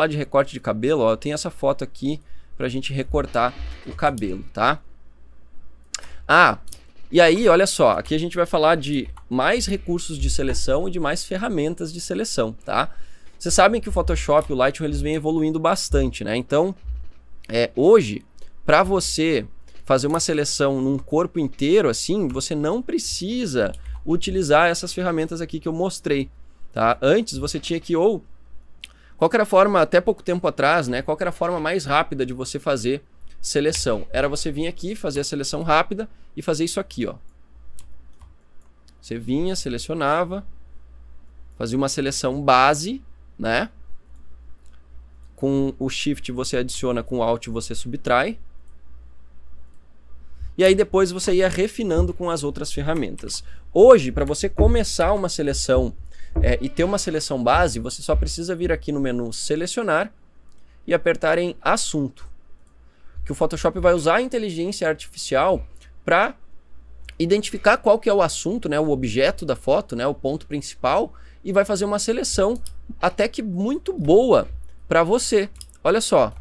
falar de recorte de cabelo, ó, eu tenho essa foto aqui para a gente recortar o cabelo, tá? Ah, e aí, olha só, aqui a gente vai falar de mais recursos de seleção e de mais ferramentas de seleção, tá? Vocês sabem que o Photoshop e o Lightroom eles vêm evoluindo bastante, né? Então, é, hoje, para você fazer uma seleção num corpo inteiro assim, você não precisa utilizar essas ferramentas aqui que eu mostrei, tá? Antes você tinha que ou qual era a forma, até pouco tempo atrás, né? Qual era a forma mais rápida de você fazer seleção? Era você vir aqui, fazer a seleção rápida e fazer isso aqui, ó. Você vinha, selecionava, fazia uma seleção base, né? Com o Shift você adiciona, com o Alt você subtrai. E aí depois você ia refinando com as outras ferramentas. Hoje, para você começar uma seleção é, e ter uma seleção base, você só precisa vir aqui no menu selecionar e apertar em assunto. Que o Photoshop vai usar a inteligência artificial para identificar qual que é o assunto, né, o objeto da foto, né, o ponto principal e vai fazer uma seleção até que muito boa para você. Olha só.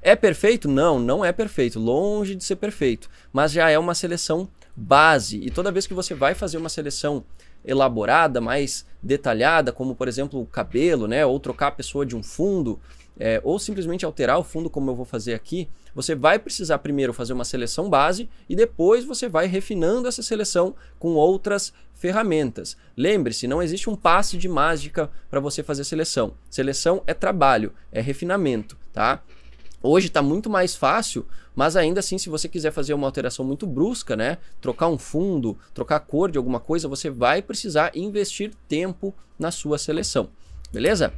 É perfeito? Não, não é perfeito, longe de ser perfeito, mas já é uma seleção base. E toda vez que você vai fazer uma seleção elaborada, mais detalhada, como por exemplo o cabelo, né? Ou trocar a pessoa de um fundo, é, ou simplesmente alterar o fundo, como eu vou fazer aqui, você vai precisar primeiro fazer uma seleção base e depois você vai refinando essa seleção com outras ferramentas. Lembre-se, não existe um passe de mágica para você fazer seleção. Seleção é trabalho, é refinamento, tá? Hoje está muito mais fácil, mas ainda assim, se você quiser fazer uma alteração muito brusca, né, trocar um fundo, trocar a cor de alguma coisa, você vai precisar investir tempo na sua seleção, beleza?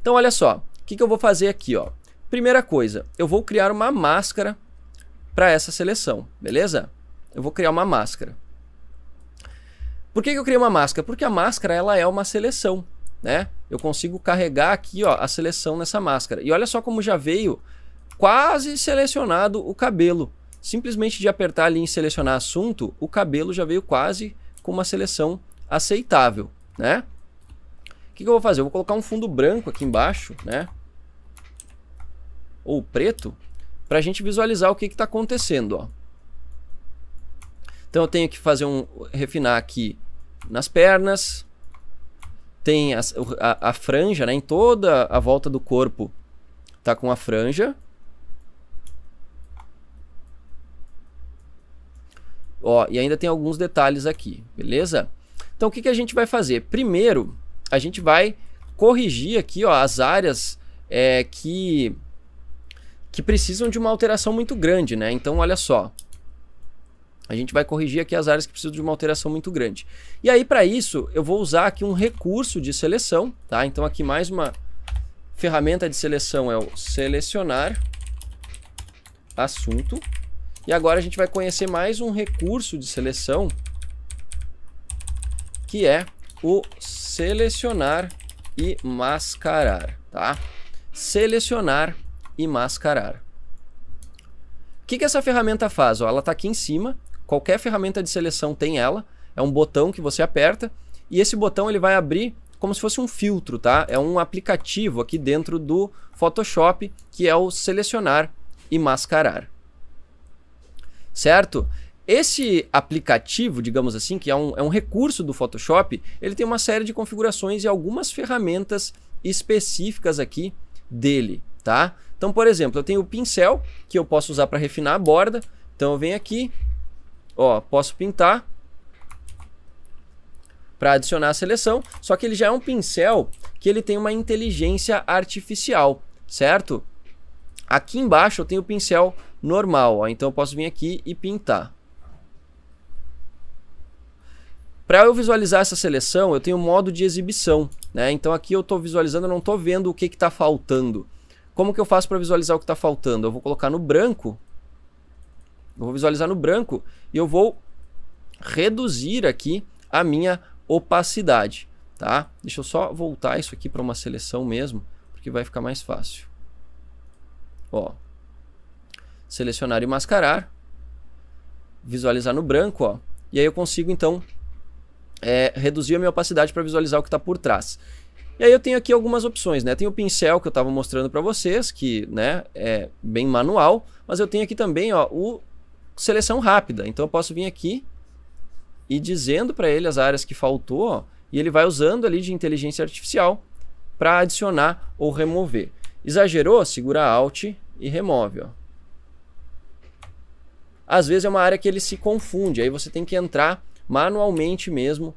Então, olha só, o que, que eu vou fazer aqui, ó? Primeira coisa, eu vou criar uma máscara para essa seleção, beleza? Eu vou criar uma máscara. Por que, que eu criei uma máscara? Porque a máscara ela é uma seleção né? Eu consigo carregar aqui, ó, a seleção nessa máscara. E olha só como já veio quase selecionado o cabelo. Simplesmente de apertar ali em selecionar assunto, o cabelo já veio quase com uma seleção aceitável, né? O que, que eu vou fazer? Eu vou colocar um fundo branco aqui embaixo, né? Ou preto, para a gente visualizar o que está acontecendo, ó. Então eu tenho que fazer um refinar aqui nas pernas, tem a, a, a, franja, né? Em toda a volta do corpo tá com a franja. Ó, e ainda tem alguns detalhes aqui, beleza? Então o que, que a gente vai fazer? Primeiro, a gente vai corrigir aqui ó, as áreas é, que, que precisam de uma alteração muito grande, né? Então olha só, a gente vai corrigir aqui as áreas que precisam de uma alteração muito grande. E aí, para isso, eu vou usar aqui um recurso de seleção, tá? Então, aqui mais uma ferramenta de seleção é o selecionar assunto. E agora a gente vai conhecer mais um recurso de seleção, que é o selecionar e mascarar, tá? Selecionar e mascarar. O que, que essa ferramenta faz? Ó, ela está aqui em cima, Qualquer ferramenta de seleção tem ela. É um botão que você aperta e esse botão ele vai abrir como se fosse um filtro, tá? É um aplicativo aqui dentro do Photoshop que é o selecionar e mascarar. Certo? Esse aplicativo, digamos assim, que é um, é um recurso do Photoshop, ele tem uma série de configurações e algumas ferramentas específicas aqui dele, tá? Então, por exemplo, eu tenho o pincel que eu posso usar para refinar a borda. Então eu venho aqui Ó, posso pintar para adicionar a seleção, só que ele já é um pincel que ele tem uma inteligência artificial, certo? Aqui embaixo eu tenho o pincel normal, ó, então eu posso vir aqui e pintar. Para eu visualizar essa seleção, eu tenho o modo de exibição, né? Então aqui eu estou visualizando, eu não estou vendo o que está faltando. Como que eu faço para visualizar o que está faltando? Eu vou colocar no branco eu vou visualizar no branco e eu vou reduzir aqui a minha opacidade, tá? Deixa eu só voltar isso aqui para uma seleção mesmo, porque vai ficar mais fácil. Ó, selecionar e mascarar, visualizar no branco, ó, e aí eu consigo então é, reduzir a minha opacidade para visualizar o que está por trás. E aí eu tenho aqui algumas opções, né? Tem o pincel que eu estava mostrando para vocês, que né, é bem manual, mas eu tenho aqui também ó, o seleção rápida. Então eu posso vir aqui e dizendo para ele as áreas que faltou, e ele vai usando ali de inteligência artificial para adicionar ou remover. Exagerou? Segura Alt e remove. Ó. Às vezes é uma área que ele se confunde, aí você tem que entrar manualmente mesmo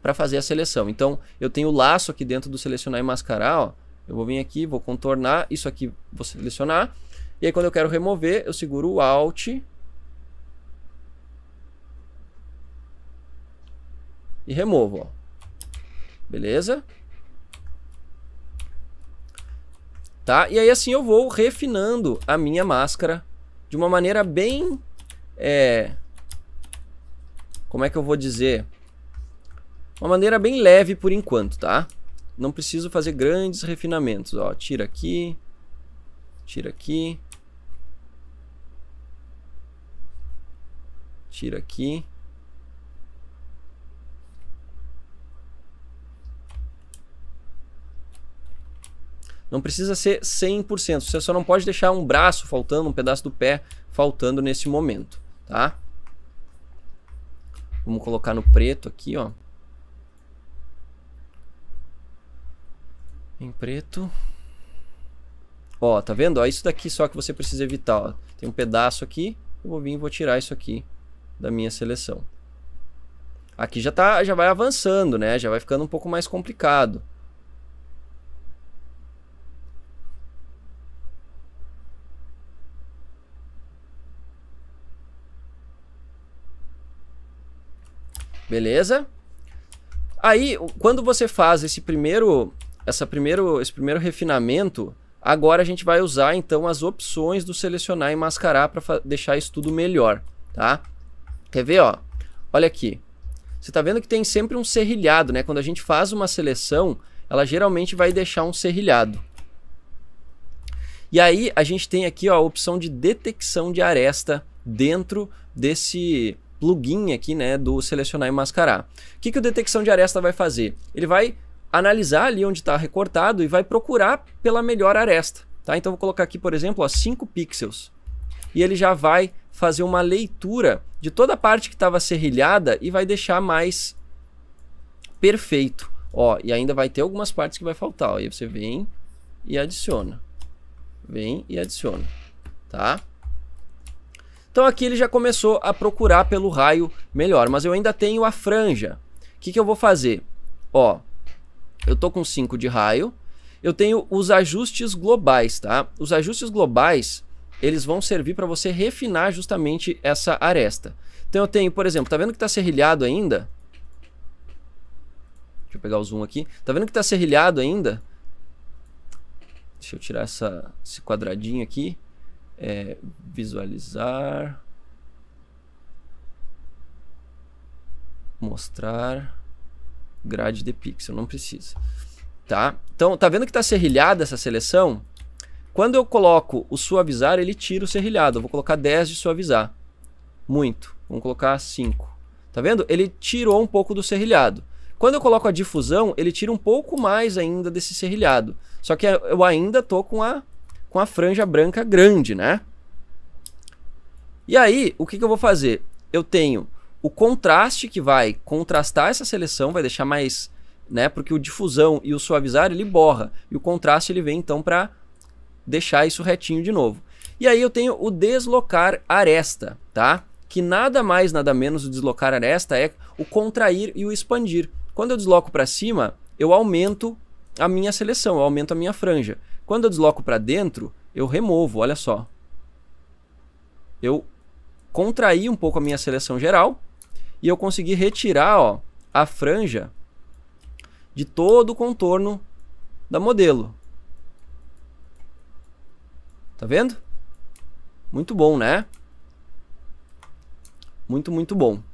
para fazer a seleção. Então, eu tenho o laço aqui dentro do selecionar e mascarar, ó. Eu vou vir aqui, vou contornar, isso aqui vou selecionar. E aí quando eu quero remover, eu seguro o Alt e removo, ó. Beleza? Tá? E aí assim eu vou refinando a minha máscara de uma maneira bem... É... Como é que eu vou dizer? Uma maneira bem leve por enquanto, tá? Não preciso fazer grandes refinamentos, ó. Tira aqui, tira aqui, tira aqui. Não precisa ser 100%, você só não pode deixar um braço faltando, um pedaço do pé faltando nesse momento, tá? Vamos colocar no preto aqui, ó. Em preto. Ó, tá vendo? Ó, isso daqui só que você precisa evitar, ó. Tem um pedaço aqui, eu vou vir e vou tirar isso aqui da minha seleção. Aqui já tá, já vai avançando, né? Já vai ficando um pouco mais complicado. Beleza? Aí, quando você faz esse primeiro, essa primeiro, esse primeiro refinamento, agora a gente vai usar então as opções do selecionar e mascarar para deixar isso tudo melhor, tá? Quer ver, ó? Olha aqui. Você está vendo que tem sempre um serrilhado, né? Quando a gente faz uma seleção, ela geralmente vai deixar um serrilhado. E aí a gente tem aqui ó, a opção de detecção de aresta dentro desse plugin aqui, né, do selecionar e mascarar. O que, que o detecção de aresta vai fazer? Ele vai analisar ali onde está recortado e vai procurar pela melhor aresta. Tá? Então vou colocar aqui, por exemplo, 5 pixels. E ele já vai fazer uma leitura de toda a parte que estava serrilhada e vai deixar mais perfeito. Ó, e ainda vai ter algumas partes que vai faltar. Ó. aí você vem e adiciona. Vem e adiciona. Tá? Então aqui ele já começou a procurar pelo raio melhor, mas eu ainda tenho a franja. O que, que eu vou fazer? Ó, eu tô com 5 de raio, eu tenho os ajustes globais, tá? Os ajustes globais, eles vão servir para você refinar justamente essa aresta. Então eu tenho, por exemplo, tá vendo que tá serrilhado ainda? Deixa eu pegar o zoom aqui. Tá vendo que tá serrilhado ainda? Deixa eu tirar essa, esse quadradinho aqui é, visualizar, mostrar grade de pixel, não precisa. Tá? Então, tá vendo que tá serrilhada essa seleção? Quando eu coloco o suavizar, ele tira o serrilhado. Eu vou colocar 10 de suavizar. Muito. Vamos colocar 5. Tá vendo? Ele tirou um pouco do serrilhado. Quando eu coloco a difusão, ele tira um pouco mais ainda desse serrilhado. Só que eu ainda tô com a com a franja branca grande, né? E aí, o que, que eu vou fazer? Eu tenho o contraste que vai contrastar essa seleção, vai deixar mais, né? Porque o difusão e o suavizar ele borra e o contraste ele vem então para deixar isso retinho de novo. E aí eu tenho o deslocar aresta, tá? Que nada mais nada menos o deslocar aresta é o contrair e o expandir. Quando eu desloco para cima, eu aumento a minha seleção, eu aumento a minha franja. Quando eu desloco para dentro, eu removo, olha só. Eu contraí um pouco a minha seleção geral e eu consegui retirar ó, a franja de todo o contorno da modelo. Tá vendo? Muito bom, né? Muito, muito bom.